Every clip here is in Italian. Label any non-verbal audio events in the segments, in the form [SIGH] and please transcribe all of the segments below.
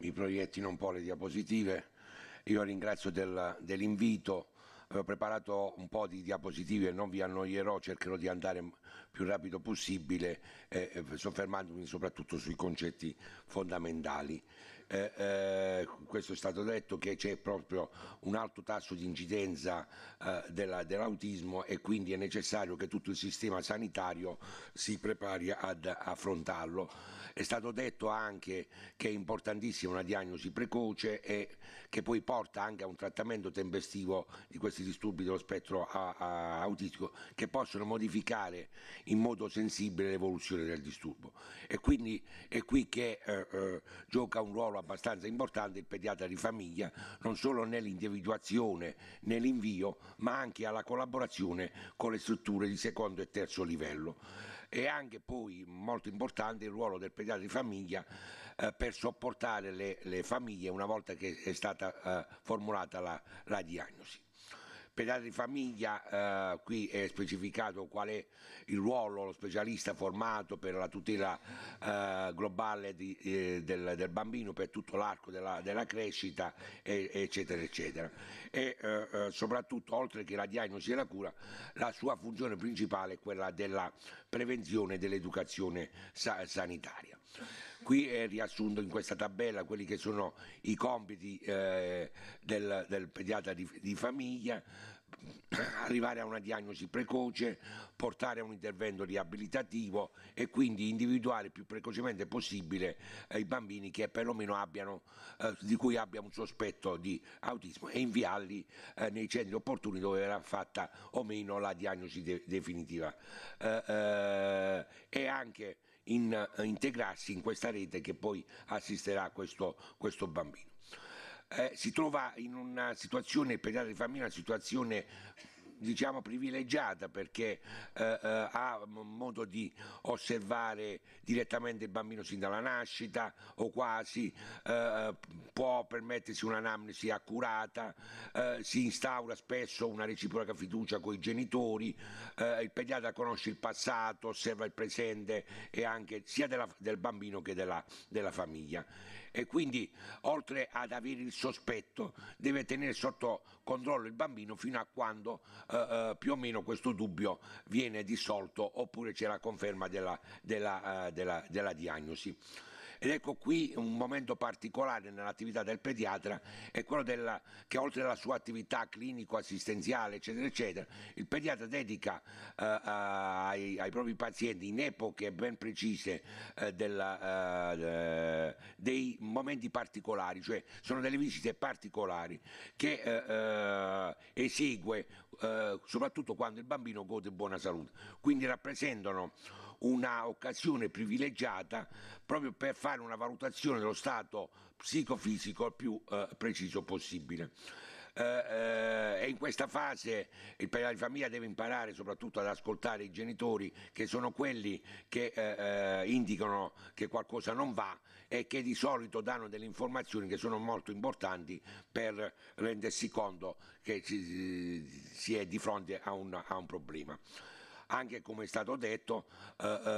mi proiettino un po' le diapositive. Io ringrazio del, dell'invito, avevo preparato un po' di diapositive, non vi annoierò, cercherò di andare più rapido possibile, eh, eh soffermandomi soprattutto sui concetti fondamentali. Eh, eh, questo è stato detto che c'è proprio un alto tasso di incidenza eh, dell'autismo e quindi è necessario che tutto il sistema sanitario si prepari ad affrontarlo. È stato detto anche che è importantissima una diagnosi precoce e che poi porta anche a un trattamento tempestivo di questi disturbi dello spettro a, a autistico che possono modificare in modo sensibile l'evoluzione del disturbo. E quindi è qui che eh, eh, gioca un ruolo abbastanza importante il pediatra di famiglia, non solo nell'individuazione, nell'invio, ma anche alla collaborazione con le strutture di secondo e terzo livello. E anche poi molto importante il ruolo del pediatra di famiglia eh, per sopportare le, le, famiglie una volta che è stata eh, formulata la, la diagnosi. Pediatria di famiglia, eh, qui è specificato qual è il ruolo, lo specialista formato per la tutela eh, globale di, eh, del, del, bambino per tutto l'arco della, della, crescita, e, eccetera, eccetera. E eh, eh, soprattutto, oltre che la diagnosi e la cura, la sua funzione principale è quella della prevenzione e dell'educazione sa sanitaria. Qui è eh, riassunto in questa tabella quelli che sono i compiti del, del pediatra di, di famiglia, arrivare a una diagnosi precoce, portare a un intervento riabilitativo e quindi individuare più precocemente possibile eh, i bambini che perlomeno abbiano, eh, di cui abbia un sospetto di autismo e inviarli eh, nei centri opportuni dove verrà fatta o meno la diagnosi de definitiva. Eh, eh e anche in, eh, integrarsi in questa rete che poi assisterà questo, questo bambino eh, si trova in una situazione, per dare famiglia, una situazione diciamo, privilegiata perché eh, eh ha modo di osservare direttamente il bambino sin dalla nascita o quasi, eh, eh, può permettersi un'anamnesi accurata, si instaura spesso una reciproca fiducia con i genitori, il pediatra conosce il passato, osserva il presente e anche sia della, del bambino che della, della famiglia. E quindi oltre ad avere il sospetto deve tenere sotto controllo il bambino fino a quando eh, eh, più o meno questo dubbio viene dissolto oppure c'è la conferma della, della, eh, della, della diagnosi. Ed ecco qui un momento particolare nell'attività del pediatra è quello della, che oltre alla sua attività clinico-assistenziale, eccetera, eccetera, il pediatra dedica eh, eh ai, ai, propri pazienti in epoche ben precise eh, della, eh, dei momenti particolari, cioè sono delle visite particolari che eh, eh, esegue soprattutto quando il bambino gode buona salute. Quindi rappresentano un'occasione privilegiata proprio per fare una valutazione dello stato psicofisico il più eh, preciso possibile. Eh, eh, e in questa fase il padre di famiglia deve imparare soprattutto ad ascoltare i genitori che sono quelli che eh, eh indicano che qualcosa non va e che di solito danno delle informazioni che sono molto importanti per rendersi conto che ci, si è di fronte a un, a un problema anche come è stato detto, eh, eh,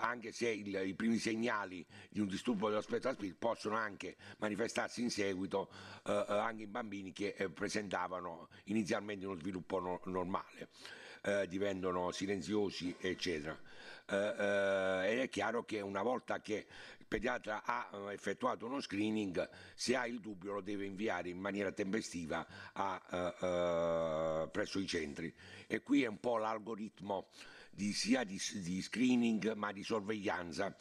anche se il, i primi segnali di un disturbo dello spettro split possono anche manifestarsi in seguito eh, eh anche in bambini che eh, presentavano inizialmente uno sviluppo no, normale, eh, diventano silenziosi eccetera. ed è chiaro che una volta che pediatra ha eh, effettuato uno screening, se ha il dubbio lo deve inviare in maniera tempestiva a, uh, uh, presso i centri. E qui è un po' l'algoritmo di, sia di, di, screening ma di sorveglianza,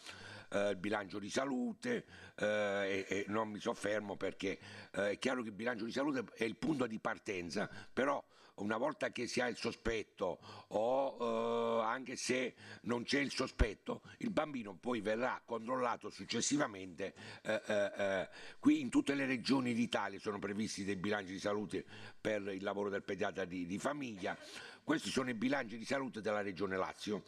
eh, il bilancio di salute eh, e, e, non mi soffermo perché eh, è chiaro che il bilancio di salute è il punto di partenza, però una volta che si ha il sospetto o eh, anche se non c'è il sospetto, il bambino poi verrà controllato successivamente. Eh, eh, eh, qui in tutte le regioni d'Italia sono previsti dei bilanci di salute per il lavoro del pediatra di, di famiglia. Questi sono i bilanci di salute della regione Lazio.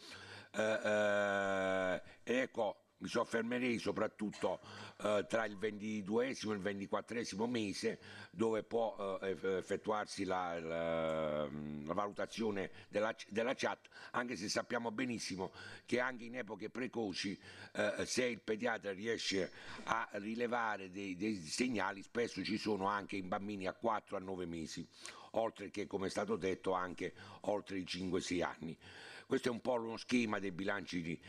Eh, eh, ecco, mi soffermerei soprattutto eh, tra il 22 e il 24 mese dove può eh, effettuarsi la, la, mm, la valutazione della, della, chat, anche se sappiamo benissimo che anche in epoche precoci eh, se il pediatra riesce a rilevare dei, dei segnali spesso ci sono anche in bambini a 4 a 9 mesi oltre che come è stato detto anche oltre i 5-6 anni. Questo è un po' uno schema dei bilanci di,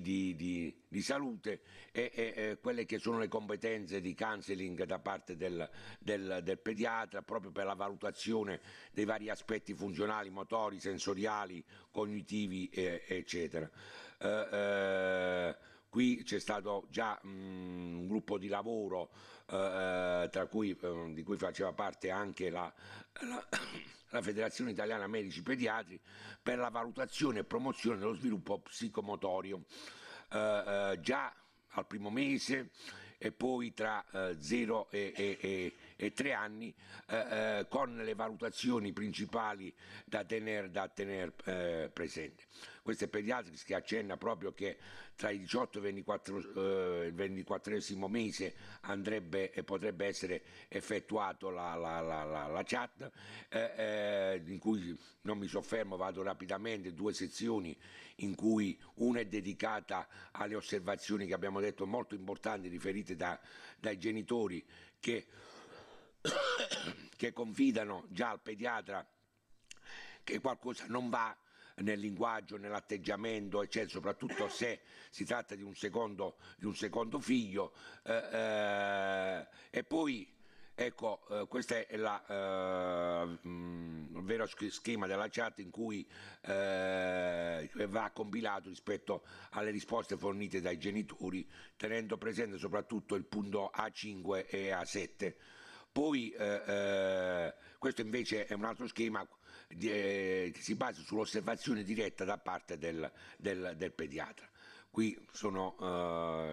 di, di, di salute e, e, e, quelle che sono le competenze di counseling da parte del, del, del pediatra proprio per la valutazione dei vari aspetti funzionali, motori, sensoriali, cognitivi, eh, eccetera. Eh, eh, Qui c'è stato già mh, un gruppo di lavoro eh, eh cui, eh, di cui faceva parte anche la, la, [COUGHS] la, Federazione Italiana Medici Pediatri per la valutazione e promozione dello sviluppo psicomotorio. Eh, eh già al primo mese e poi tra 0 eh, e, e, e e tre anni eh, eh, con le valutazioni principali da tenere tener, eh, presente. Questo è Pediatrics che accenna proprio che tra i 18 e eh, il 24, il 24 mese andrebbe e potrebbe essere effettuato la, la, la, la chat in cui non mi soffermo, vado rapidamente, due sezioni in cui una è dedicata alle osservazioni che abbiamo detto molto importanti riferite da, dai genitori che [COUGHS] che confidano già al pediatra che qualcosa non va nel linguaggio, nell'atteggiamento, eccetera, soprattutto [COUGHS] se si tratta di un secondo, di un secondo figlio. Eh, eh, e poi, ecco, eh, questo è il eh, mm, vero schema della chat in cui eh, cioè va compilato rispetto alle risposte fornite dai genitori, tenendo presente soprattutto il punto A5 e A7. Poi eh, eh, questo invece è un altro schema di, eh, che si basa sull'osservazione diretta da parte del, del, del pediatra. Qui sono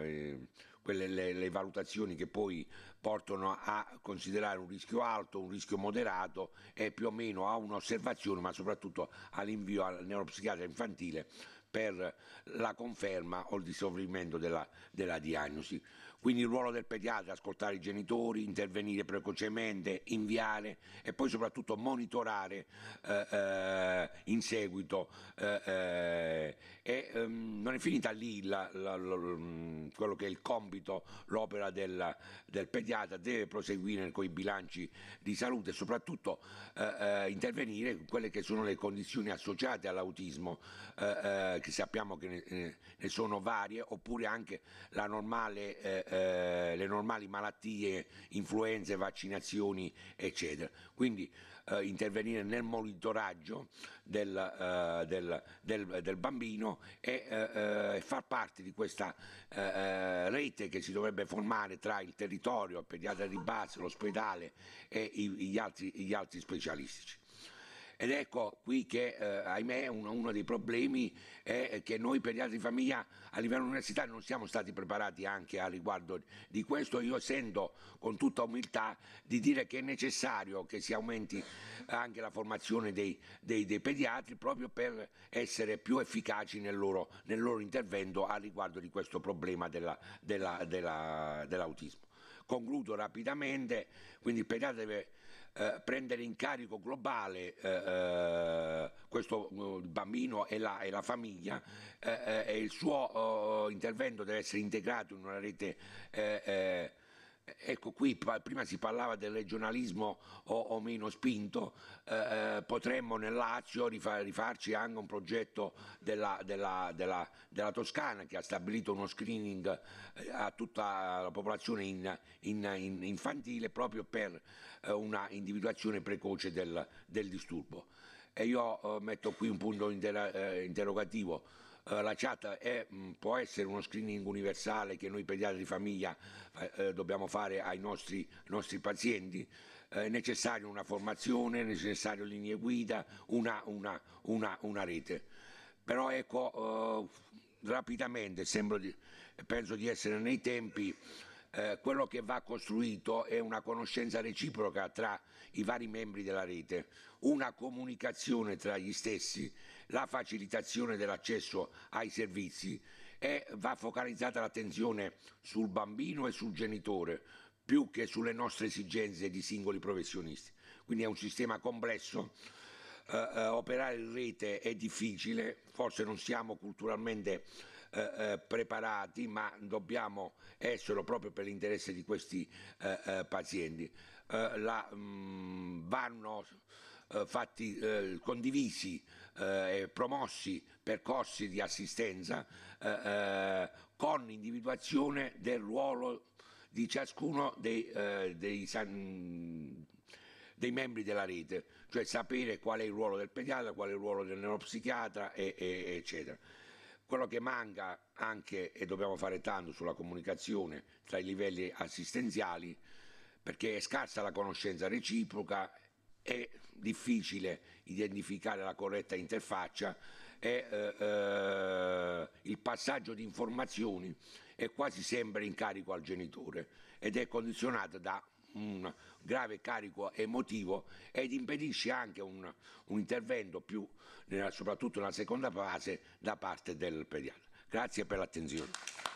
eh, quelle le, le, valutazioni che poi portano a considerare un rischio alto, un rischio moderato e più o meno a un'osservazione, ma soprattutto all'invio al neuropsichiatra infantile per la conferma o il dissolvimento della, della diagnosi. Quindi il ruolo del pediatra, è ascoltare i genitori, intervenire precocemente, inviare e poi soprattutto monitorare eh, eh, in seguito. Eh, eh e ehm, non è finita lì la, la, la, mm, quello che è il compito, l'opera del, del pediatra, deve proseguire con i bilanci di salute e soprattutto eh, eh, intervenire con quelle che sono le condizioni associate all'autismo, che sappiamo che ne, ne, sono varie, oppure anche la normale eh, le normali malattie, influenze, vaccinazioni eccetera. Quindi eh, intervenire nel monitoraggio del, eh, del, del, del bambino e eh, eh, far parte di questa eh, rete che si dovrebbe formare tra il territorio, il pediatra di base, l'ospedale e i, gli, altri, gli altri specialistici. Ed ecco qui che, eh, ahimè, uno, uno, dei problemi è che noi pediatri di famiglia a livello universitario non siamo stati preparati anche a riguardo di questo. Io sento con tutta umiltà di dire che è necessario che si aumenti anche la formazione dei, dei, dei pediatri proprio per essere più efficaci nel loro, nel loro, intervento a riguardo di questo problema della, della, della, dell'autismo. Concludo rapidamente, quindi il pediatra deve eh, prendere in carico globale eh, eh questo eh, bambino e la, e la famiglia eh, e il suo oh, intervento deve essere integrato in una rete Ecco, qui prima si parlava del regionalismo o, o meno spinto, eh, eh potremmo nel Lazio rifar, rifarci anche un progetto della, della, della, della, Toscana che ha stabilito uno screening eh, a tutta la popolazione in, in, in infantile proprio per eh, una individuazione precoce del, del disturbo. E io metto qui un punto inter interrogativo eh, la chat è, mm, può essere uno screening universale che noi pediatri di famiglia eh, eh, dobbiamo fare ai nostri, nostri pazienti è necessaria una formazione, è necessario linee guida, una, una, una, una rete. Però ecco, eh, rapidamente, di, penso di essere nei tempi, eh, quello che va costruito è una conoscenza reciproca tra i vari membri della rete, una comunicazione tra gli stessi la facilitazione dell'accesso ai servizi e va focalizzata l'attenzione sul bambino e sul genitore più che sulle nostre esigenze di singoli professionisti. Quindi è un sistema complesso, eh, eh operare in rete è difficile, forse non siamo culturalmente eh, eh, preparati, ma dobbiamo esserlo proprio per l'interesse di questi eh, eh pazienti. La, mh, mm, vanno eh, fatti eh, condivisi eh, e promossi percorsi di assistenza con individuazione del ruolo di ciascuno dei, dei san, dei membri della rete, cioè sapere qual è il ruolo del pediatra, qual è il ruolo del neuropsichiatra, e, e, eccetera. Quello che manca anche, e dobbiamo fare tanto sulla comunicazione tra i livelli assistenziali, perché è scarsa la conoscenza reciproca è difficile identificare la corretta interfaccia e eh, eh, il passaggio di informazioni è quasi sempre in carico al genitore ed è condizionato da un grave carico emotivo ed impedisce anche un, un intervento più, soprattutto nella seconda fase, da parte del pediatra. Grazie per l'attenzione.